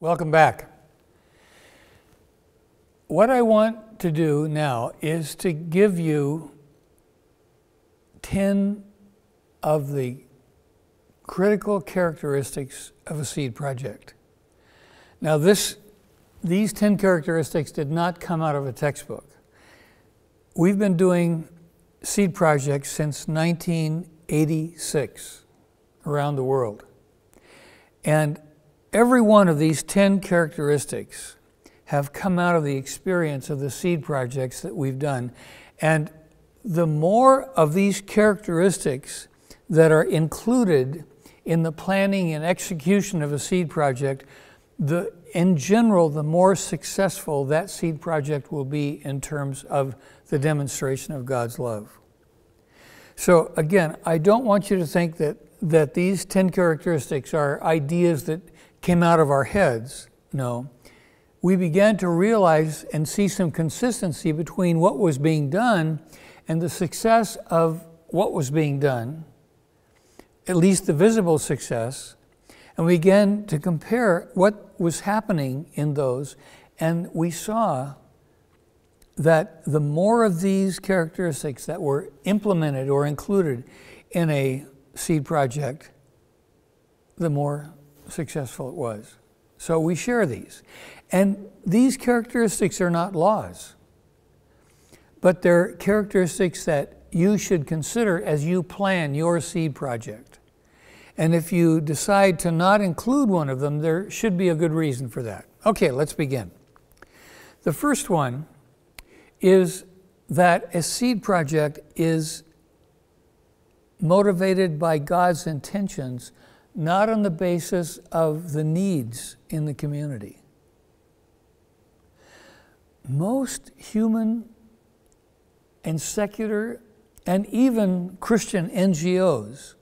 Welcome back. What I want to do now is to give you 10 of the critical characteristics of a seed project. Now this, these 10 characteristics did not come out of a textbook. We've been doing seed projects since 1986 around the world. And Every one of these 10 characteristics have come out of the experience of the seed projects that we've done. And the more of these characteristics that are included in the planning and execution of a seed project, the, in general, the more successful that seed project will be in terms of the demonstration of God's love. So again, I don't want you to think that, that these 10 characteristics are ideas that came out of our heads, no, we began to realize and see some consistency between what was being done and the success of what was being done, at least the visible success. And we began to compare what was happening in those, and we saw that the more of these characteristics that were implemented or included in a seed project, the more successful it was. So we share these. And these characteristics are not laws, but they're characteristics that you should consider as you plan your seed project. And if you decide to not include one of them, there should be a good reason for that. Okay, let's begin. The first one is that a seed project is motivated by God's intentions not on the basis of the needs in the community. Most human and secular and even Christian NGOs,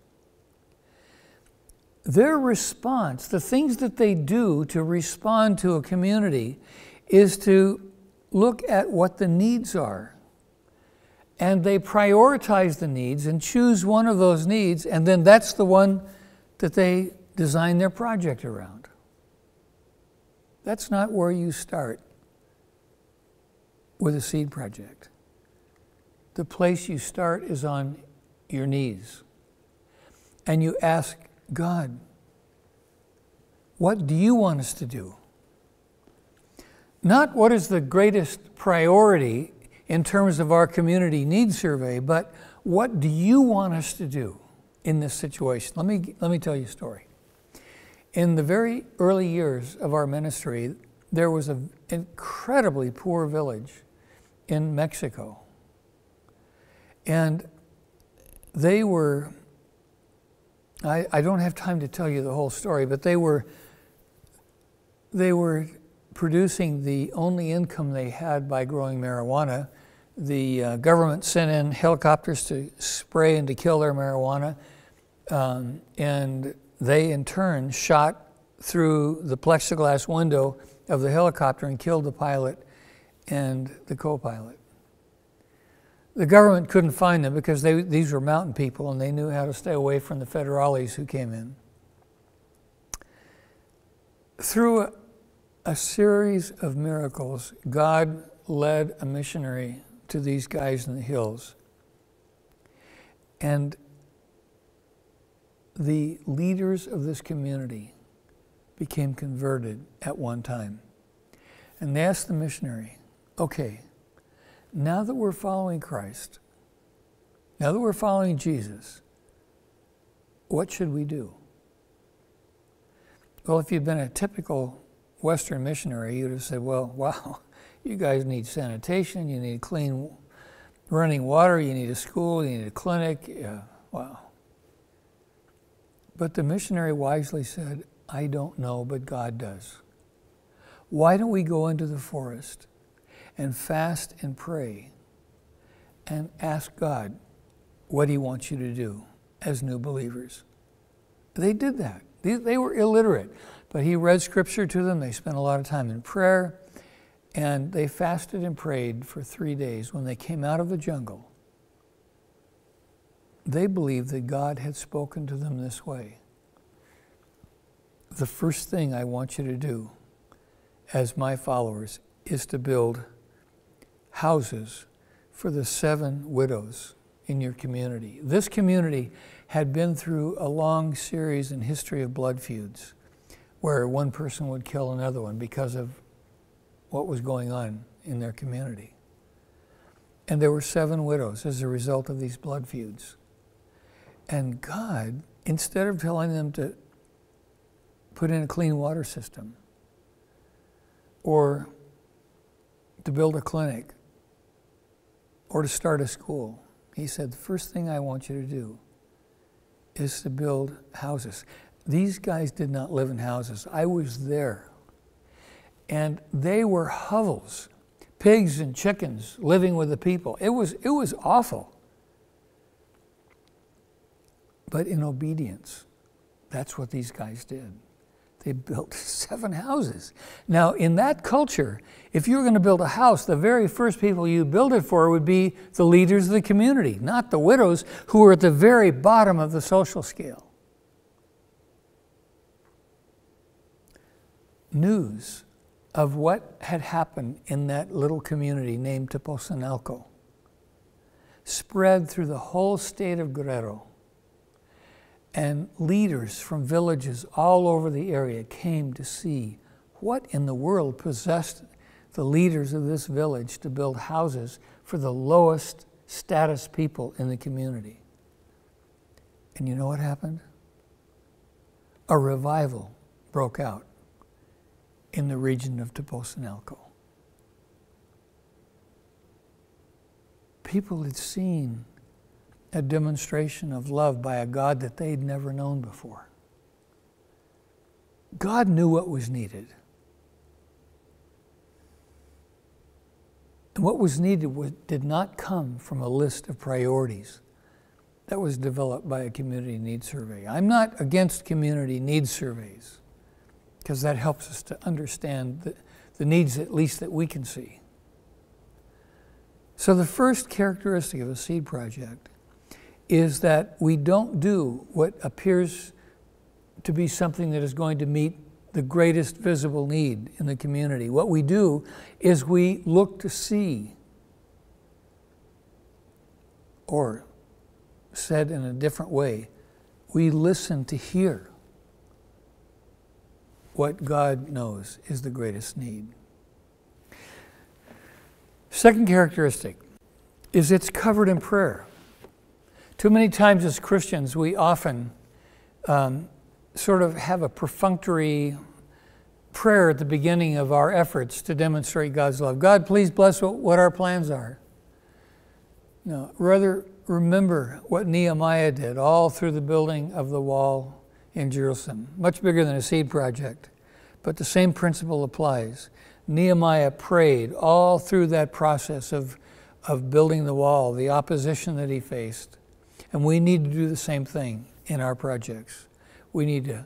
their response, the things that they do to respond to a community, is to look at what the needs are. And they prioritize the needs and choose one of those needs, and then that's the one that they design their project around. That's not where you start with a seed project. The place you start is on your knees. And you ask God, what do you want us to do? Not what is the greatest priority in terms of our community needs survey, but what do you want us to do? in this situation. Let me, let me tell you a story. In the very early years of our ministry, there was an incredibly poor village in Mexico. And they were, I, I don't have time to tell you the whole story, but they were, they were producing the only income they had by growing marijuana. The uh, government sent in helicopters to spray and to kill their marijuana. Um, and they, in turn, shot through the plexiglass window of the helicopter and killed the pilot and the co pilot. The government couldn't find them because they, these were mountain people and they knew how to stay away from the federales who came in. Through a, a series of miracles, God led a missionary to these guys in the hills. And the leaders of this community became converted at one time. And they asked the missionary, okay, now that we're following Christ, now that we're following Jesus, what should we do? Well, if you'd been a typical Western missionary, you'd have said, well, wow, you guys need sanitation, you need clean running water, you need a school, you need a clinic. wow. But the missionary wisely said, I don't know, but God does. Why don't we go into the forest and fast and pray and ask God what He wants you to do as new believers? They did that. They were illiterate, but He read scripture to them. They spent a lot of time in prayer and they fasted and prayed for three days. When they came out of the jungle, they believed that God had spoken to them this way. The first thing I want you to do as my followers is to build houses for the seven widows in your community. This community had been through a long series in history of blood feuds where one person would kill another one because of what was going on in their community. And there were seven widows as a result of these blood feuds. And God, instead of telling them to put in a clean water system or to build a clinic or to start a school, he said, The first thing I want you to do is to build houses. These guys did not live in houses. I was there. And they were hovels, pigs and chickens living with the people. It was, it was awful but in obedience. That's what these guys did. They built seven houses. Now, in that culture, if you were going to build a house, the very first people you build it for would be the leaders of the community, not the widows who were at the very bottom of the social scale. News of what had happened in that little community named Teposanalco spread through the whole state of Guerrero and leaders from villages all over the area came to see what in the world possessed the leaders of this village to build houses for the lowest status people in the community. And you know what happened? A revival broke out in the region of Toposinalco. People had seen a demonstration of love by a God that they'd never known before. God knew what was needed. And what was needed did not come from a list of priorities that was developed by a community need survey. I'm not against community need surveys because that helps us to understand the, the needs, at least that we can see. So, the first characteristic of a seed project is that we don't do what appears to be something that is going to meet the greatest visible need in the community. What we do is we look to see, or said in a different way, we listen to hear what God knows is the greatest need. Second characteristic is it's covered in prayer. Too many times as Christians, we often um, sort of have a perfunctory prayer at the beginning of our efforts to demonstrate God's love. God, please bless what our plans are. No, rather remember what Nehemiah did all through the building of the wall in Jerusalem, much bigger than a seed project, but the same principle applies. Nehemiah prayed all through that process of, of building the wall, the opposition that he faced, and we need to do the same thing in our projects. We need to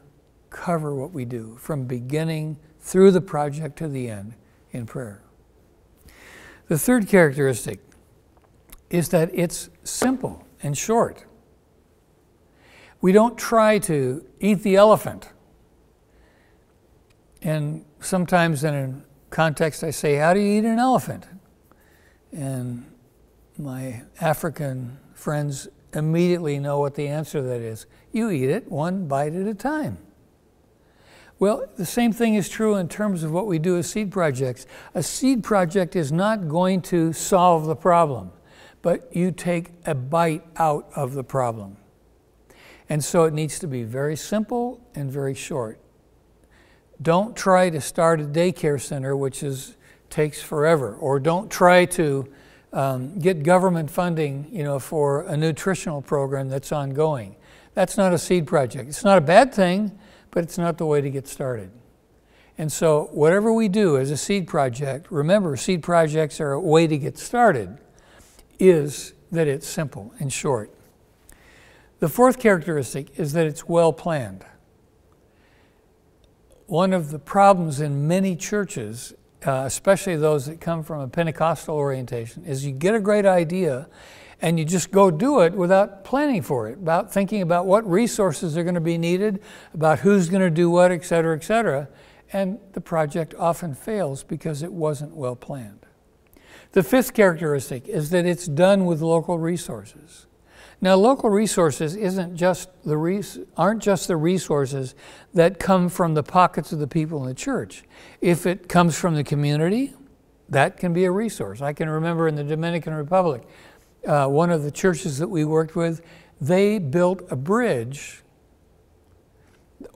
cover what we do from beginning through the project to the end in prayer. The third characteristic is that it's simple and short. We don't try to eat the elephant. And sometimes in a context, I say, How do you eat an elephant? And my African friends immediately know what the answer to that is. You eat it one bite at a time. Well, the same thing is true in terms of what we do as seed projects. A seed project is not going to solve the problem, but you take a bite out of the problem. And so it needs to be very simple and very short. Don't try to start a daycare center, which is, takes forever, or don't try to um, get government funding, you know, for a nutritional program that's ongoing. That's not a seed project. It's not a bad thing, but it's not the way to get started. And so whatever we do as a seed project, remember seed projects are a way to get started, is that it's simple and short. The fourth characteristic is that it's well planned. One of the problems in many churches uh, especially those that come from a Pentecostal orientation, is you get a great idea and you just go do it without planning for it, about thinking about what resources are going to be needed, about who's going to do what, et cetera, et cetera. And the project often fails because it wasn't well planned. The fifth characteristic is that it's done with local resources. Now, local resources isn't just the res aren't just the resources that come from the pockets of the people in the church. If it comes from the community, that can be a resource. I can remember in the Dominican Republic, uh, one of the churches that we worked with, they built a bridge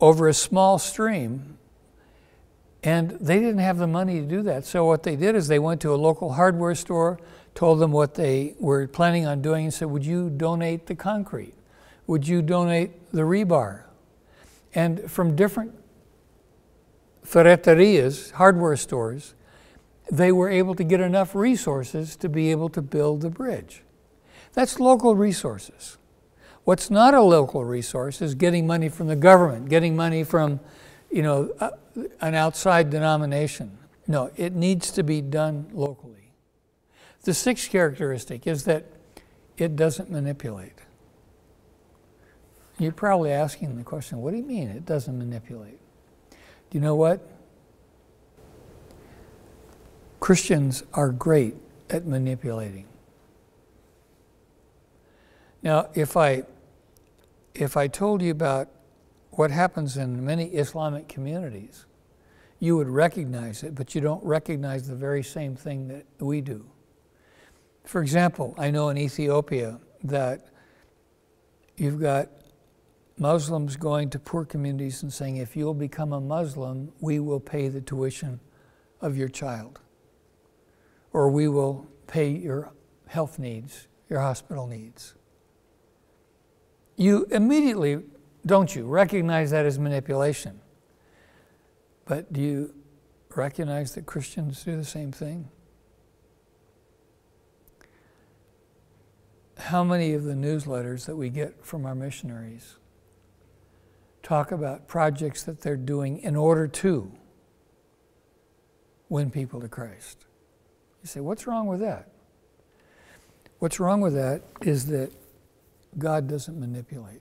over a small stream and they didn't have the money to do that. So what they did is they went to a local hardware store, told them what they were planning on doing and said, Would you donate the concrete? Would you donate the rebar? And from different ferreterias, hardware stores, they were able to get enough resources to be able to build the bridge. That's local resources. What's not a local resource is getting money from the government, getting money from, you know, an outside denomination. No, it needs to be done locally. The sixth characteristic is that it doesn't manipulate. You're probably asking the question, what do you mean it doesn't manipulate? Do you know what? Christians are great at manipulating. Now, if I, if I told you about what happens in many Islamic communities, you would recognize it, but you don't recognize the very same thing that we do. For example, I know in Ethiopia that you've got Muslims going to poor communities and saying, if you'll become a Muslim, we will pay the tuition of your child, or we will pay your health needs, your hospital needs. You immediately, don't you, recognize that as manipulation. But do you recognize that Christians do the same thing? how many of the newsletters that we get from our missionaries talk about projects that they're doing in order to win people to Christ? You say, what's wrong with that? What's wrong with that is that God doesn't manipulate.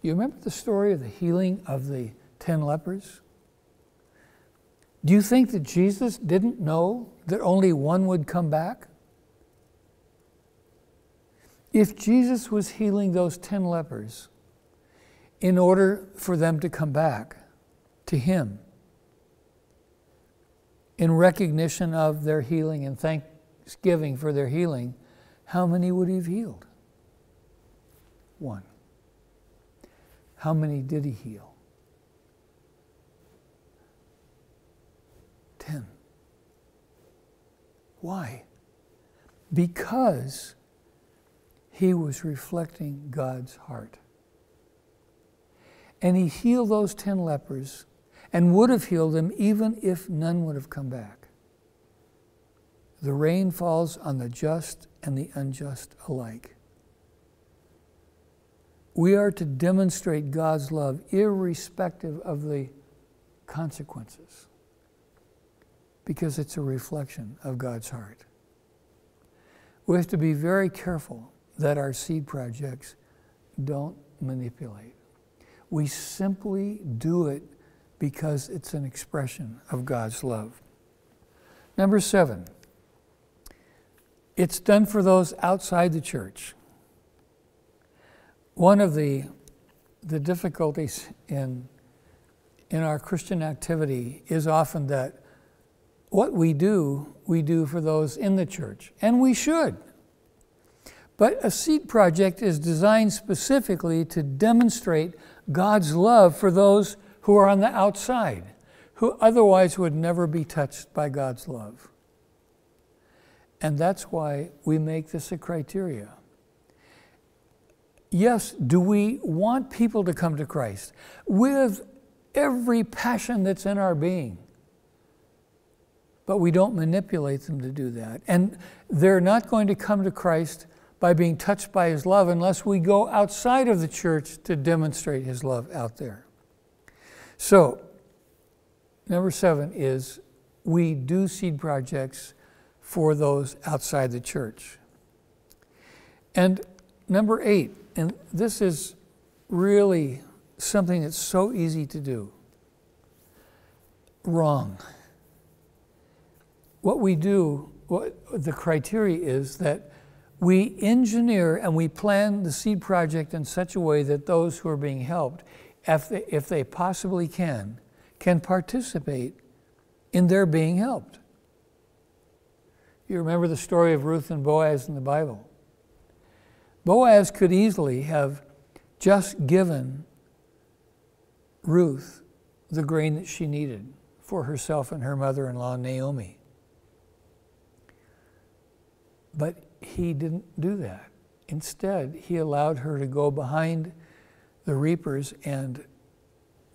You remember the story of the healing of the 10 lepers? Do you think that Jesus didn't know that only one would come back? If Jesus was healing those 10 lepers in order for them to come back to Him in recognition of their healing and thanksgiving for their healing, how many would He have healed? One. How many did He heal? Ten. Why? Because he was reflecting God's heart. And he healed those 10 lepers and would have healed them even if none would have come back. The rain falls on the just and the unjust alike. We are to demonstrate God's love irrespective of the consequences because it's a reflection of God's heart. We have to be very careful that our seed projects don't manipulate. We simply do it because it's an expression of God's love. Number seven, it's done for those outside the church. One of the, the difficulties in, in our Christian activity is often that what we do, we do for those in the church, and we should. But a seed project is designed specifically to demonstrate God's love for those who are on the outside, who otherwise would never be touched by God's love. And that's why we make this a criteria. Yes, do we want people to come to Christ with every passion that's in our being? But we don't manipulate them to do that. And they're not going to come to Christ by being touched by his love unless we go outside of the church to demonstrate his love out there. So, number seven is we do seed projects for those outside the church. And number eight, and this is really something that's so easy to do wrong. What we do, what, the criteria is that we engineer and we plan the seed project in such a way that those who are being helped, if they, if they possibly can, can participate in their being helped. You remember the story of Ruth and Boaz in the Bible. Boaz could easily have just given Ruth the grain that she needed for herself and her mother in law, Naomi. But he didn't do that. Instead, he allowed her to go behind the reapers and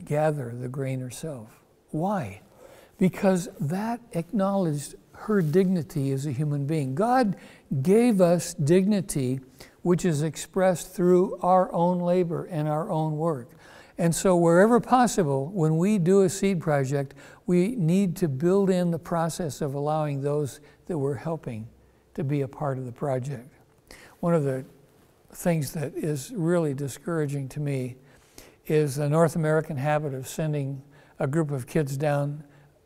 gather the grain herself. Why? Because that acknowledged her dignity as a human being. God gave us dignity, which is expressed through our own labor and our own work. And so, wherever possible, when we do a seed project, we need to build in the process of allowing those that we're helping to be a part of the project. One of the things that is really discouraging to me is the North American habit of sending a group of kids down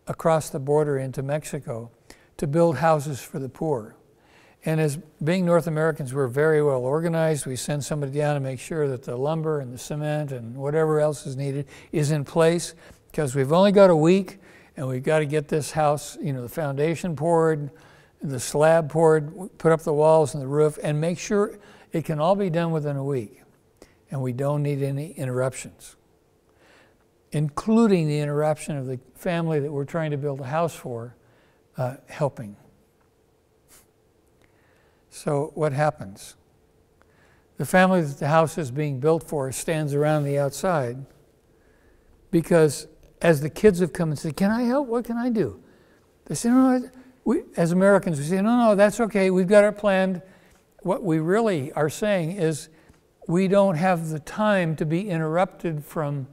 across the border into Mexico to build houses for the poor. And as being North Americans, we're very well organized. We send somebody down to make sure that the lumber and the cement and whatever else is needed is in place because we've only got a week and we've got to get this house, you know, the foundation poured, the slab poured, put up the walls and the roof, and make sure it can all be done within a week. And we don't need any interruptions, including the interruption of the family that we're trying to build a house for uh, helping. So, what happens? The family that the house is being built for stands around the outside because as the kids have come and said, Can I help? What can I do? They say, no we, as Americans, we say, no, no, that's okay. We've got it planned. What we really are saying is we don't have the time to be interrupted from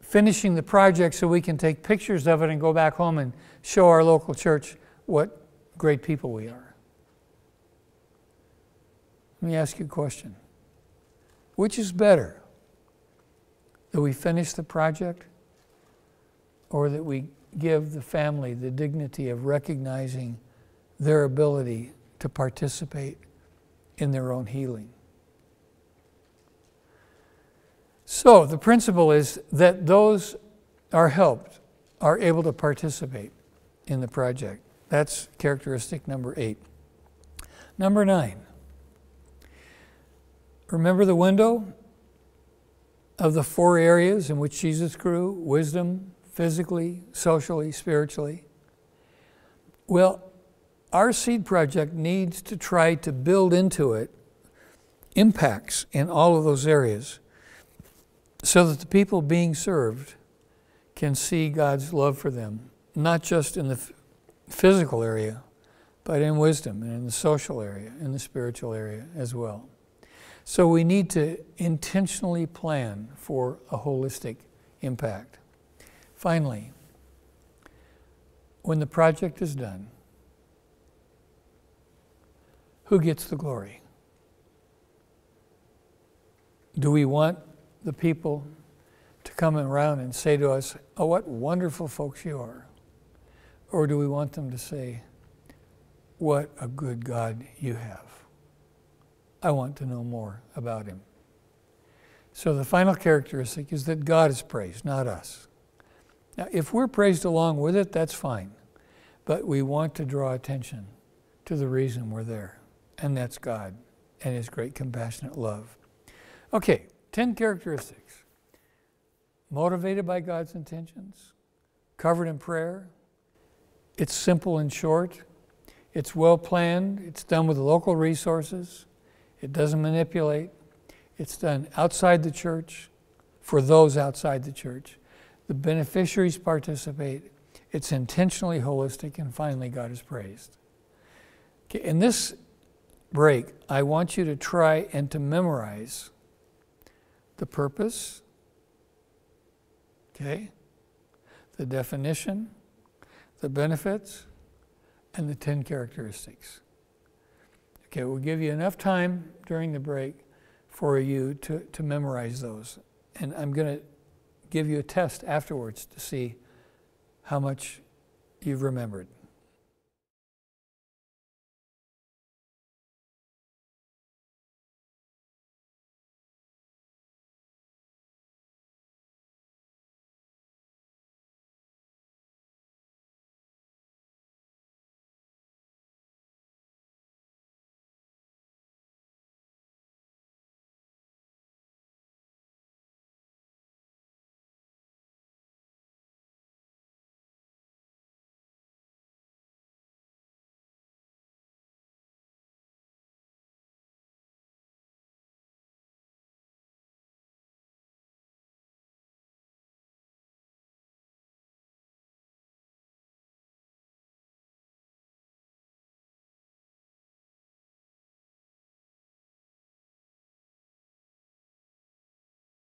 finishing the project so we can take pictures of it and go back home and show our local church what great people we are. Let me ask you a question. Which is better, that we finish the project or that we give the family the dignity of recognizing their ability to participate in their own healing. So the principle is that those are helped are able to participate in the project. That's characteristic number eight. Number nine, remember the window of the four areas in which Jesus grew wisdom, physically, socially, spiritually? Well, our seed project needs to try to build into it impacts in all of those areas so that the people being served can see God's love for them, not just in the physical area, but in wisdom and in the social area, in the spiritual area as well. So we need to intentionally plan for a holistic impact. Finally, when the project is done, who gets the glory? Do we want the people to come around and say to us, Oh, what wonderful folks you are? Or do we want them to say, What a good God you have? I want to know more about him. So the final characteristic is that God is praised, not us. Now, if we're praised along with it, that's fine. But we want to draw attention to the reason we're there, and that's God and His great compassionate love. Okay, 10 characteristics motivated by God's intentions, covered in prayer, it's simple and short, it's well planned, it's done with local resources, it doesn't manipulate, it's done outside the church for those outside the church. The beneficiaries participate. It's intentionally holistic, and finally, God is praised. Okay, in this break, I want you to try and to memorize the purpose, okay, the definition, the benefits, and the 10 characteristics. Okay, we'll give you enough time during the break for you to, to memorize those. And I'm going to give you a test afterwards to see how much you've remembered.